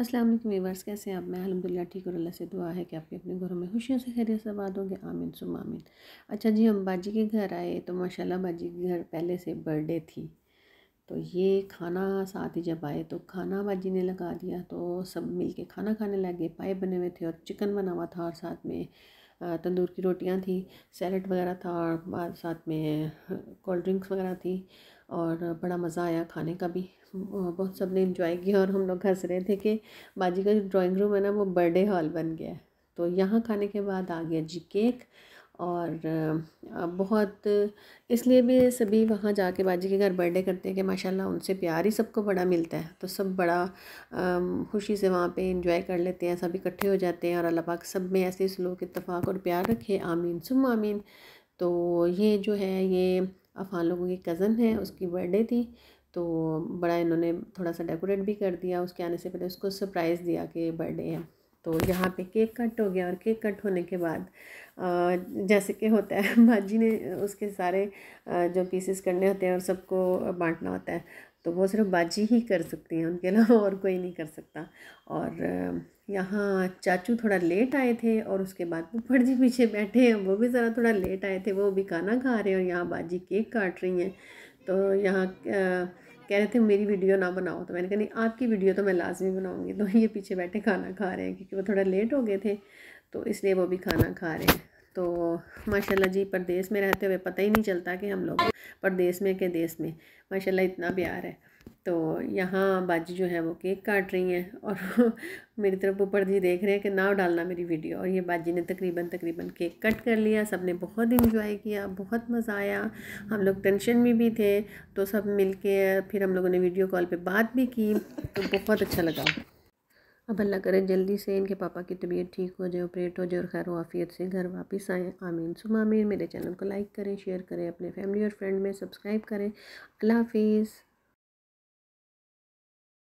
अस्सलाम वालेकुम वीवर्स कैसे हैं आप मैं अलहमदिल्ला ठीक और अल्लाह से दुआ है कि आपके अपने घरों में खुशियों से खैरियत से आबाद होंगे आमिन सुम आमिन अच्छा जी हम बाजी के घर आए तो माशाल्लाह बाजी के घर पहले से बर्थडे थी तो ये खाना साथ ही जब आए तो खाना बाजी ने लगा दिया तो सब मिल के खाना खाने लगे पाए बने हुए थे और चिकन बना हुआ था और साथ में तंदूर की रोटियां थी सैलड वगैरह था और साथ में कोल्ड ड्रिंक्स वगैरह थी और बड़ा मज़ा आया खाने का भी बहुत सब ने इन्जॉय किया और हम लोग हंस रहे थे कि बाजी का जो ड्राइंग रूम है ना वो बर्थडे हॉल बन गया है तो यहाँ खाने के बाद आ गया जी केक और बहुत इसलिए भी सभी वहाँ जाके बाजी के घर बर्थडे करते हैं कि माशाल्लाह उनसे प्यार ही सबको बड़ा मिलता है तो सब बड़ा खुशी से वहाँ पे एंजॉय कर लेते हैं सब इकट्ठे हो जाते हैं और अल्लाह पाक सब में ऐसे सलूक इतफ़ाक़ और प्यार रखे आमीन सुम आमीन तो ये जो है ये अफ़ान लोगों की कज़न है उसकी बर्थडे थी तो बड़ा इन्होंने थोड़ा सा डेकोरेट भी कर दिया उसके आने से पहले उसको सरप्राइज़ दिया कि बर्थडे है तो यहाँ पे केक कट हो गया और केक कट होने के बाद जैसे कि होता है भाजी ने उसके सारे जो पीसेस करने होते हैं और सबको बांटना होता है तो वो सिर्फ बाजी ही कर सकती हैं उनके अलावा और कोई नहीं कर सकता और यहाँ चाचू थोड़ा लेट आए थे और उसके बाद वो जी पीछे बैठे हैं वो भी ज़रा थोड़ा लेट आए थे वो भी खाना खा रहे हैं और यहाँ बाजी केक काट रही हैं तो यहाँ कह रहे थे मेरी वीडियो ना बनाओ तो मैंने कहा नहीं आपकी वीडियो तो मैं लाजमी बनाऊँगी तो ये पीछे बैठे खाना खा रहे हैं क्योंकि वो थोड़ा लेट हो गए थे तो इसलिए वो भी खाना खा रहे हैं तो माशाल्लाह जी परदेश में रहते हुए पता ही नहीं चलता कि हम लोग परदेश में के देश में माशाल्लाह इतना प्यार है तो यहाँ बाजी जो है वो केक काट रही हैं और मेरी तरफ ऊपर जी देख रहे हैं कि ना डालना मेरी वीडियो और ये बाजी ने तकरीबन तकरीबन केक कट कर लिया सब ने बहुत इन्जॉय किया बहुत मज़ा आया हम लोग टेंशन में भी थे तो सब मिल के फिर हम लोगों ने वीडियो कॉल पर बात भी की तो बहुत अच्छा लगा अब अल्लाह करे जल्दी से इनके पापा की तबीयत ठीक हो जाए ऑपरेट हो जाए और खैर वाफियत से घर वापस आए आमीन सुबह आमीन मेरे चैनल को लाइक करें शेयर करें अपने फैमिली और फ्रेंड में सब्सक्राइब करें अल्लाह हाफिज़